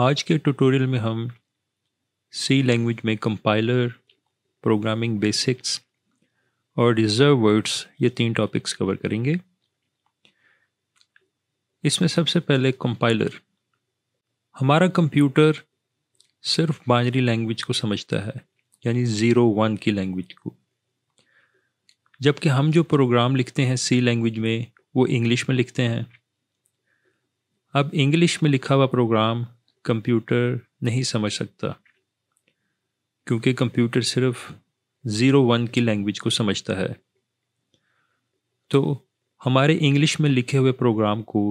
आज के ट्यूटोरियल में हम सी लैंग्वेज में कंपाइलर प्रोग्रामिंग बेसिक्स और रिजर्व वर्ड्स ये तीन टॉपिक्स कवर करेंगे इसमें सबसे पहले कंपाइलर हमारा कंप्यूटर सिर्फ बाइनरी लैंग्वेज को समझता है यानी ज़ीरो वन की लैंग्वेज को जबकि हम जो प्रोग्राम लिखते हैं सी लैंग्वेज में वो इंग्लिश में लिखते हैं अब इंग्लिश में लिखा हुआ प्रोग्राम कंप्यूटर नहीं समझ सकता क्योंकि कंप्यूटर सिर्फ ज़ीरो वन की लैंग्वेज को समझता है तो हमारे इंग्लिश में लिखे हुए प्रोग्राम को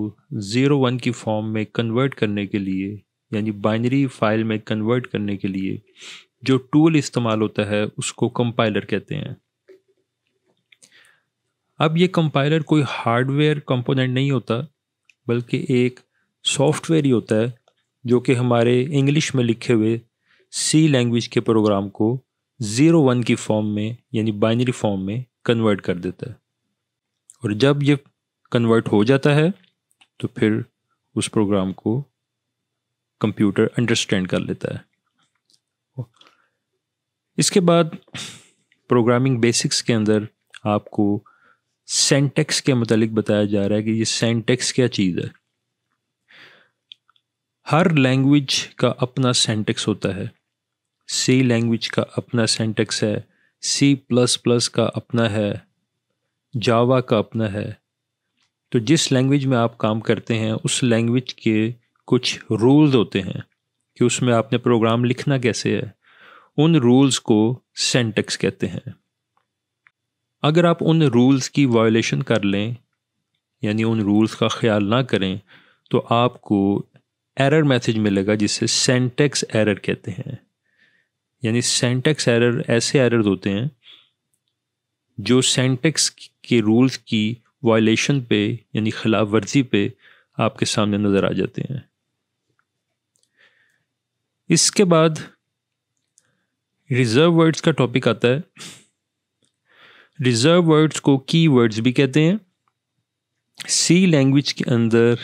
ज़ीरो वन की फॉर्म में कन्वर्ट करने के लिए यानी बाइनरी फाइल में कन्वर्ट करने के लिए जो टूल इस्तेमाल होता है उसको कंपाइलर कहते हैं अब ये कंपाइलर कोई हार्डवेयर कंपोनेंट नहीं होता बल्कि एक सॉफ्टवेयर ही होता है जो कि हमारे इंग्लिश में लिखे हुए सी लैंग्वेज के प्रोग्राम को ज़ीरो वन की फॉर्म में यानी बाइनरी फॉर्म में कन्वर्ट कर देता है और जब ये कन्वर्ट हो जाता है तो फिर उस प्रोग्राम को कंप्यूटर अंडरस्टैंड कर लेता है इसके बाद प्रोग्रामिंग बेसिक्स के अंदर आपको सेंटेक्स के मतलब बताया जा रहा है कि ये सेंटेक्स क्या चीज़ है हर लैंग्वेज का अपना सेंटेक्स होता है सी लैंग्वेज का अपना सेंटेक्स है सी प्लस प्लस का अपना है जावा का अपना है तो जिस लैंग्वेज में आप काम करते हैं उस लैंग्वेज के कुछ रूल्स होते हैं कि उसमें आपने प्रोग्राम लिखना कैसे है उन रूल्स को सेंटेक्स कहते हैं अगर आप उन रूल्स की वायोलेशन कर लें यानी उन रूल्स का ख्याल ना करें तो आपको एरर मैसेज मिलेगा जिसे सेंटेक्स एरर कहते हैं यानी सेंटेक्स एरर ऐसे एरर होते हैं जो सेंटेक्स के रूल्स की वायलेशन पे यानी खिलाफ वर्जी पे आपके सामने नज़र आ जाते हैं इसके बाद रिज़र्व वर्ड्स का टॉपिक आता है रिज़र्व वर्ड्स को की वर्ड्स भी कहते हैं सी लैंग्वेज के अंदर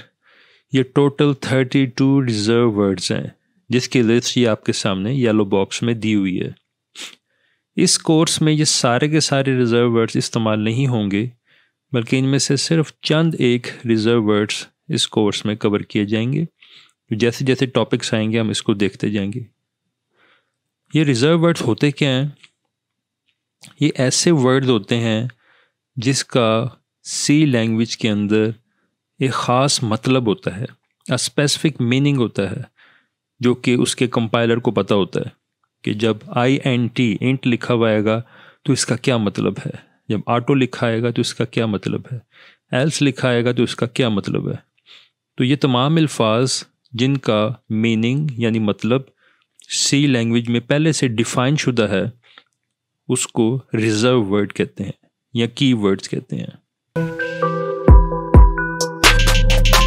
ये total thirty two reserve words हैं जिसकी लिस्ट ये आपके सामने येलो बॉक्स में दी हुई है इस कोर्स में ये सारे के सारे रिजर्व वर्ड्स इस्तेमाल नहीं होंगे बल्कि इनमें से सिर्फ चंद एक रिजर्व वर्ड्स इस कोर्स में कवर किए जाएंगे जैसे जैसे टॉपिक्स आएंगे हम इसको देखते जाएंगे ये रिज़र्व वर्ड्स होते क्या हैं ये ऐसे वर्ड्स होते हैं जिसका सी लैंग्वेज के अंदर एक ख़ास मतलब होता है अ स्पेसिफिक मीनिंग होता है जो कि उसके कंपाइलर को पता होता है कि जब आई एन टी इंट लिखा हुआ आएगा तो इसका क्या मतलब है जब ऑटो लिखा आएगा तो इसका क्या मतलब है एल्स लिखा आएगा तो इसका क्या मतलब है तो ये तमाम अल्फाज जिनका मीनिंग यानी मतलब सी लैंग्वेज में पहले से डिफ़ाइन शुदा है उसको रिज़र्व वर्ड कहते हैं या की वर्ड्स कहते हैं